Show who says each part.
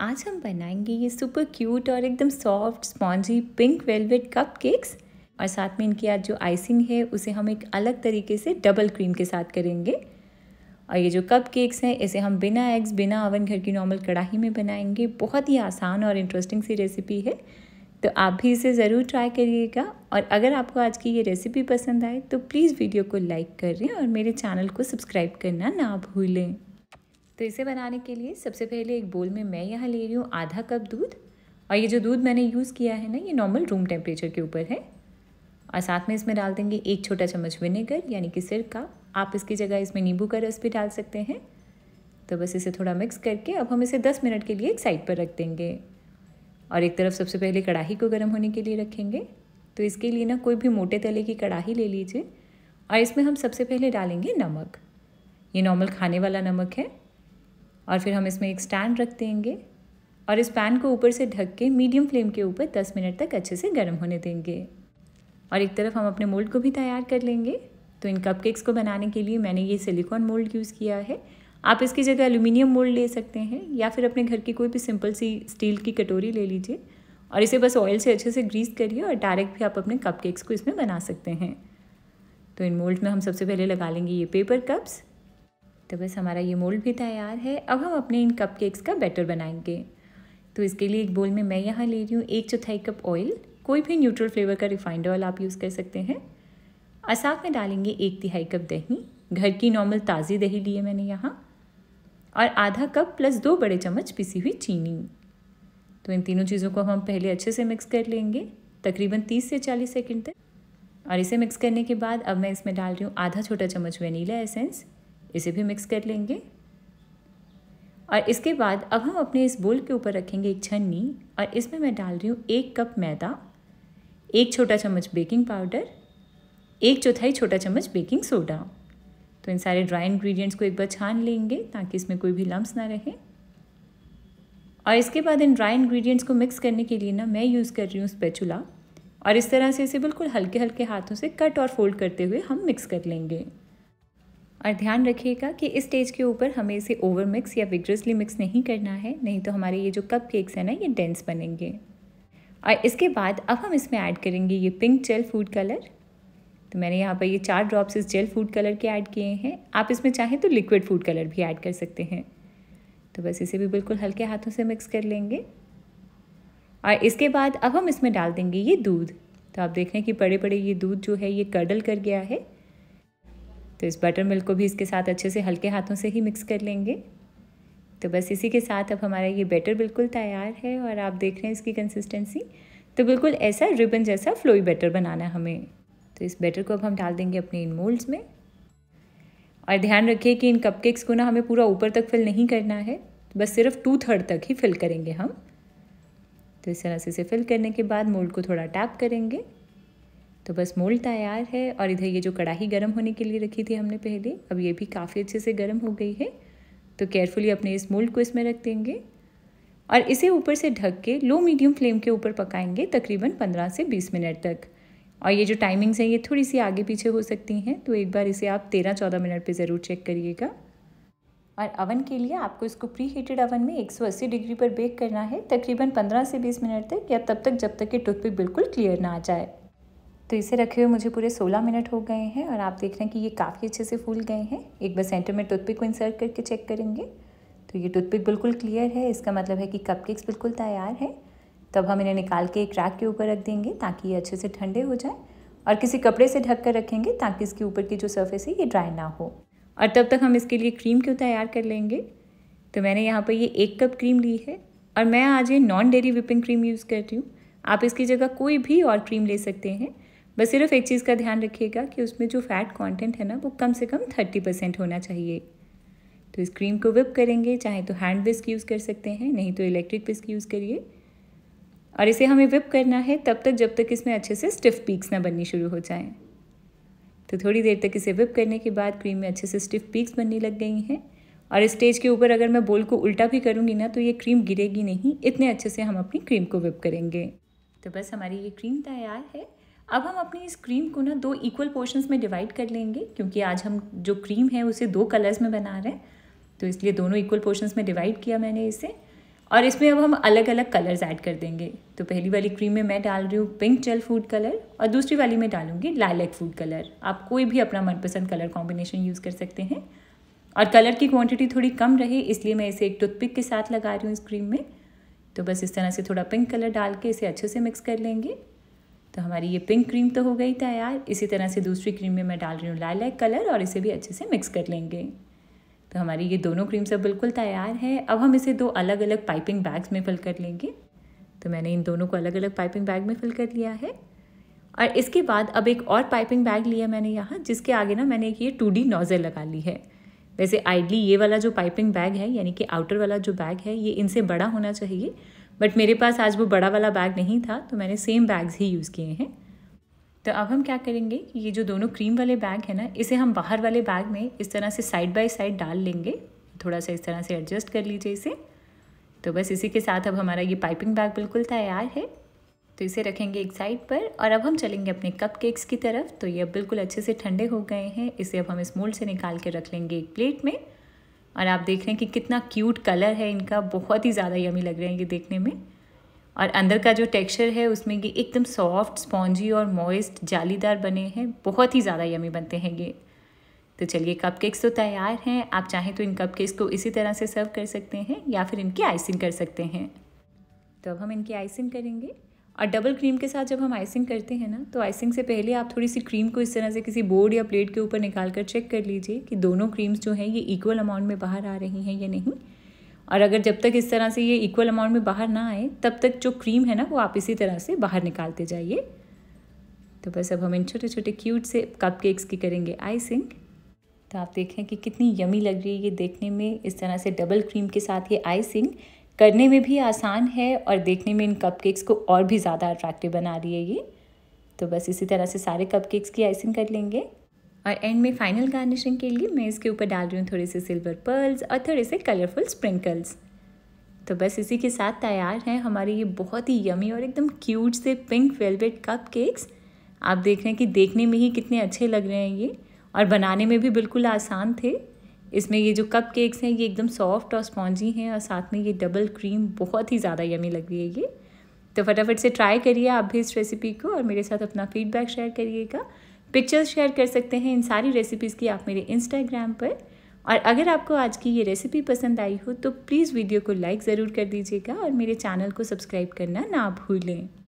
Speaker 1: आज हम बनाएंगे ये सुपर क्यूट और एकदम soft spongy pink velvet cupcakes और साथ में इनकी आज जो आइसिंग है उसे हम एक अलग तरीके से डबल क्रीम के साथ करेंगे और ये जो कप केक्स हैं इसे हम बिना एग्स बिना ओवन घर की नॉर्मल कढ़ाई में बनाएंगे बहुत ही आसान और इंटरेस्टिंग सी रेसिपी है तो आप भी इसे ज़रूर ट्राई करिएगा और अगर आपको आज की ये रेसिपी पसंद आए तो प्लीज़ वीडियो को लाइक करें और मेरे चैनल को सब्सक्राइब करना ना भूलें तो इसे बनाने के लिए सबसे पहले एक बोल में मैं यहाँ ले रही हूँ आधा कप दूध और ये जो दूध मैंने यूज़ किया है ना ये नॉर्मल रूम टेम्परेचर के ऊपर है और साथ में इसमें डाल देंगे एक छोटा चम्मच विनेगर यानी कि सिरका आप इसकी जगह इसमें नींबू का रस भी डाल सकते हैं तो बस इसे थोड़ा मिक्स करके अब हम इसे दस मिनट के लिए एक साइड पर रख देंगे और एक तरफ सबसे पहले कढ़ाई को गर्म होने के लिए रखेंगे तो इसके लिए ना कोई भी मोटे तले की कढ़ाही ले लीजिए और इसमें हम सबसे पहले डालेंगे नमक ये नॉर्मल खाने वाला नमक है और फिर हम इसमें एक स्टैंड रख देंगे और इस पैन को ऊपर से ढक के मीडियम फ्लेम के ऊपर 10 मिनट तक अच्छे से गर्म होने देंगे और एक तरफ हम अपने मोल्ड को भी तैयार कर लेंगे तो इन कपकेक्स को बनाने के लिए मैंने ये सिलिकॉन मोल्ड यूज़ किया है आप इसकी जगह एल्यूमिनियम मोल्ड ले सकते हैं या फिर अपने घर की कोई भी सिंपल सी स्टील की कटोरी ले लीजिए और इसे बस ऑयल से अच्छे से ग्रीस करिए और डायरेक्ट भी आप अपने कपकेक्स को इसमें बना सकते हैं तो इन मोल्ड में हम सबसे पहले लगा लेंगे ये पेपर कप्स तो बस हमारा ये मोल्ड भी तैयार है अब हम अपने इन कप केक्स का बैटर बनाएंगे तो इसके लिए एक बोल में मैं यहाँ ले रही हूँ एक चौथाई कप ऑयल कोई भी न्यूट्रल फ्लेवर का रिफाइंड ऑयल आप यूज़ कर सकते हैं असाफ में डालेंगे एक तिहाई कप दही घर की नॉर्मल ताज़ी दही ली है मैंने यहाँ और आधा कप प्लस दो बड़े चम्मच पिसी हुई चीनी तो इन तीनों चीज़ों को हम पहले अच्छे से मिक्स कर लेंगे तकरीबन तीस से चालीस सेकेंड तक और इसे मिक्स करने के बाद अब मैं इसमें डाल रही हूँ आधा छोटा चम्मच वनीला एसेंस इसे भी मिक्स कर लेंगे और इसके बाद अब हम अपने इस बोल के ऊपर रखेंगे एक छन्नी और इसमें मैं डाल रही हूँ एक कप मैदा एक छोटा चम्मच बेकिंग पाउडर एक चौथाई छोटा चम्मच बेकिंग सोडा तो इन सारे ड्राई इंग्रेडिएंट्स को एक बार छान लेंगे ताकि इसमें कोई भी लम्स ना रहे और इसके बाद इन ड्राई इंग्रेडिएंट्स को मिक्स करने के लिए ना मैं यूज़ कर रही हूँ स्पेचुला और इस तरह से इसे बिल्कुल हल्के हल्के हाथों से कट और फोल्ड करते हुए हम मिक्स कर लेंगे और ध्यान रखिएगा कि इस स्टेज के ऊपर हमें इसे ओवर मिक्स या विग्रसली मिक्स नहीं करना है नहीं तो हमारे ये जो कप केक्स हैं ना ये डेंस बनेंगे और इसके बाद अब हम इसमें ऐड करेंगे ये पिंक जेल फूड कलर तो मैंने यहाँ पर ये चार ड्रॉप्स इस जेल फूड कलर के ऐड किए हैं आप इसमें चाहें तो लिक्विड फूड कलर भी ऐड कर सकते हैं तो बस इसे भी बिल्कुल हल्के हाथों से मिक्स कर लेंगे और इसके बाद अब हम इसमें डाल देंगे ये दूध तो आप देख रहे हैं कि बड़े बड़े ये दूध जो है ये कर्डल कर गया है तो इस बटर मिल्क को भी इसके साथ अच्छे से हल्के हाथों से ही मिक्स कर लेंगे तो बस इसी के साथ अब हमारा ये बैटर बिल्कुल तैयार है और आप देख रहे हैं इसकी कंसिस्टेंसी तो बिल्कुल ऐसा रिबन जैसा फ्लोई बैटर बनाना है हमें तो इस बैटर को अब हम डाल देंगे अपने इन मोल्ड्स में और ध्यान रखिए कि इन कपकेक्स को ना हमें पूरा ऊपर तक फिल नहीं करना है बस सिर्फ टू थर्ड तक ही फिल करेंगे हम तो इस तरह से इसे फिल करने के बाद मोल्ड को थोड़ा टैप करेंगे तो बस मोल तैयार है और इधर ये जो कढ़ाई गर्म होने के लिए रखी थी हमने पहले अब ये भी काफ़ी अच्छे से गर्म हो गई है तो केयरफुली अपने इस मोल्ड को इसमें रख देंगे और इसे ऊपर से ढक के लो मीडियम फ्लेम के ऊपर पकाएंगे तकरीबन 15 से 20 मिनट तक और ये जो टाइमिंग्स हैं ये थोड़ी सी आगे पीछे हो सकती हैं तो एक बार इसे आप 13-14 मिनट पे ज़रूर चेक करिएगा और अवन के लिए आपको इसको प्री हीटेड अवन में 180 डिग्री पर बेक करना है तकरीबन 15 से 20 मिनट तक या तब तक जब तक कि टूथपिक बिल्कुल क्लियर ना आ जाए तो इसे रखे हुए मुझे पूरे 16 मिनट हो गए हैं और आप देख रहे हैं कि ये काफ़ी अच्छे से फूल गए हैं एक बार सेंटर में टूथपिक को इंसर्ट करके चेक करेंगे तो ये टूथपिक बिल्कुल क्लियर है इसका मतलब है कि कपकेक्स बिल्कुल तैयार है तब हम इन्हें निकाल के एक रैक के ऊपर रख देंगे ताकि ये अच्छे से ठंडे हो जाए और किसी कपड़े से ढक कर रखेंगे ताकि इसके ऊपर की जो सर्फेस है ये ड्राई ना हो और तब तक हम इसके लिए क्रीम क्यों तैयार कर लेंगे तो मैंने यहाँ पर ये एक कप क्रीम ली है और मैं आज ये non dairy whipping cream use करती हूँ आप इसकी जगह कोई भी और क्रीम ले सकते हैं बस सिर्फ एक चीज़ का ध्यान रखिएगा कि उसमें जो फैट कंटेंट है ना वो कम से कम थर्टी परसेंट होना चाहिए तो इस क्रीम को विप करेंगे चाहे तो हैंड विस्क यूज़ कर सकते हैं नहीं तो इलेक्ट्रिक विस्क यूज़ करिए और इसे हमें विप करना है तब तक जब तक इसमें अच्छे से स्टिफ पीक्स ना बननी शुरू हो जाएं तो थोड़ी देर तक इसे विप करने के बाद क्रीम में अच्छे से स्टिफ पीक्स बनने लग गई हैं और स्टेज के ऊपर अगर मैं बोल को उल्टा भी करूँगी ना तो ये क्रीम गिरेगी नहीं इतने अच्छे से हम अपनी क्रीम को विप करेंगे तो बस हमारी ये क्रीम तैयार है अब हम अपनी इस क्रीम को ना दो इक्वल पोर्शंस में डिवाइड कर लेंगे क्योंकि आज हम जो क्रीम है उसे दो कलर्स में बना रहे हैं तो इसलिए दोनों इक्वल पोर्शंस में डिवाइड किया मैंने इसे और इसमें अब हम अलग अलग कलर्स ऐड कर देंगे तो पहली वाली क्रीम में मैं डाल रही हूँ पिंक जेल फूड कलर और दूसरी वाली में डालूंगी लाइलैक फूड कलर आप कोई भी अपना मनपसंद कलर कॉम्बिनेशन यूज़ कर सकते हैं और कलर की क्वांटिटी थोड़ी कम रहे इसलिए मैं इसे एक टूथपिक के साथ लगा रही हूँ इस क्रीम में तो बस इस तरह से थोड़ा पिंक कलर डाल के इसे अच्छे से मिक्स कर लेंगे तो हमारी ये पिंक क्रीम तो हो गई तैयार इसी तरह से दूसरी क्रीम में मैं डाल रही हूँ लाल लाइक कलर और इसे भी अच्छे से मिक्स कर लेंगे तो हमारी ये दोनों क्रीम सब बिल्कुल तैयार है अब हम इसे दो अलग अलग पाइपिंग बैग्स में फिल कर लेंगे तो मैंने इन दोनों को अलग अलग पाइपिंग बैग में फिल कर लिया है और इसके बाद अब एक और पाइपिंग बैग लिया मैंने यहाँ जिसके आगे ना मैंने एक ये टू डी नोज़ल लगा ली है वैसे आइडली ये वाला जो पाइपिंग बैग है यानी कि आउटर वाला जो बैग है ये इनसे बड़ा होना चाहिए बट मेरे पास आज वो बड़ा वाला बैग नहीं था तो मैंने सेम बैग्स ही यूज़ किए हैं तो अब हम क्या करेंगे कि ये जो दोनों क्रीम वाले बैग है ना इसे हम बाहर वाले बैग में इस तरह से साइड बाय साइड डाल लेंगे थोड़ा सा इस तरह से एडजस्ट कर लीजिए इसे तो बस इसी के साथ अब हमारा ये पाइपिंग बैग बिल्कुल तैयार है तो इसे रखेंगे एक साइड पर और अब हम चलेंगे अपने कप केक्स की तरफ तो ये अब बिल्कुल अच्छे से ठंडे हो गए हैं इसे अब हम इस मोल्ड से निकाल के रख लेंगे एक प्लेट में और आप देख रहे हैं कि कितना क्यूट कलर है इनका बहुत ही ज़्यादा यमी लग रहे हैं ये देखने में और अंदर का जो टेक्सचर है उसमें ये एकदम सॉफ्ट स्पॉन्जी और मॉइस्ट जालीदार बने हैं बहुत ही ज़्यादा यमी बनते हैं ये तो चलिए कप केक्स तो तैयार हैं आप चाहें तो इन कप केक्स को इसी तरह से सर्व कर सकते हैं या फिर इनकी आइसिंग कर सकते हैं तो अब हम इनकी आइसिंग करेंगे और डबल क्रीम के साथ जब हम आइसिंग करते हैं ना तो आइसिंग से पहले आप थोड़ी सी क्रीम को इस तरह से किसी बोर्ड या प्लेट के ऊपर निकाल कर चेक कर लीजिए कि दोनों क्रीम्स जो हैं ये इक्वल अमाउंट में बाहर आ रही हैं या नहीं और अगर जब तक इस तरह से ये इक्वल अमाउंट में बाहर ना आए तब तक जो क्रीम है ना वो आप इसी तरह से बाहर निकालते जाइए तो बस अब हम इन छोटे छोटे क्यूट से कप केक्स की करेंगे आइसिंग तो आप देखें कि कितनी यमी लग रही है ये देखने में इस तरह से डबल क्रीम के साथ ये आइसिंग करने में भी आसान है और देखने में इन कपकेक्स को और भी ज़्यादा अट्रैक्टिव बना रही है ये तो बस इसी तरह से सारे कपकेक्स की आइसिंग कर लेंगे और एंड में फाइनल गार्निशिंग के लिए मैं इसके ऊपर डाल रही हूँ थोड़े से सिल्वर पर्ल्स और थोड़े से कलरफुल स्प्रिंकल्स तो बस इसी के साथ तैयार हैं हमारे ये बहुत ही यमी और एकदम क्यूट से पिंक वेलवेट कप केक्स आप देख रहे हैं कि देखने में ही कितने अच्छे लग रहे हैं ये और बनाने में भी बिल्कुल आसान थे इसमें ये जो कप केक्स हैं ये एकदम सॉफ्ट और स्पॉन्जी हैं और साथ में ये डबल क्रीम बहुत ही ज़्यादा यमी लग रही है ये तो फटाफट से ट्राई करिए आप भी इस रेसिपी को और मेरे साथ अपना फीडबैक शेयर करिएगा पिक्चर्स शेयर कर सकते हैं इन सारी रेसिपीज़ की आप मेरे इंस्टाग्राम पर और अगर आपको आज की ये रेसिपी पसंद आई हो तो प्लीज़ वीडियो को लाइक ज़रूर कर दीजिएगा और मेरे चैनल को सब्सक्राइब करना ना भूलें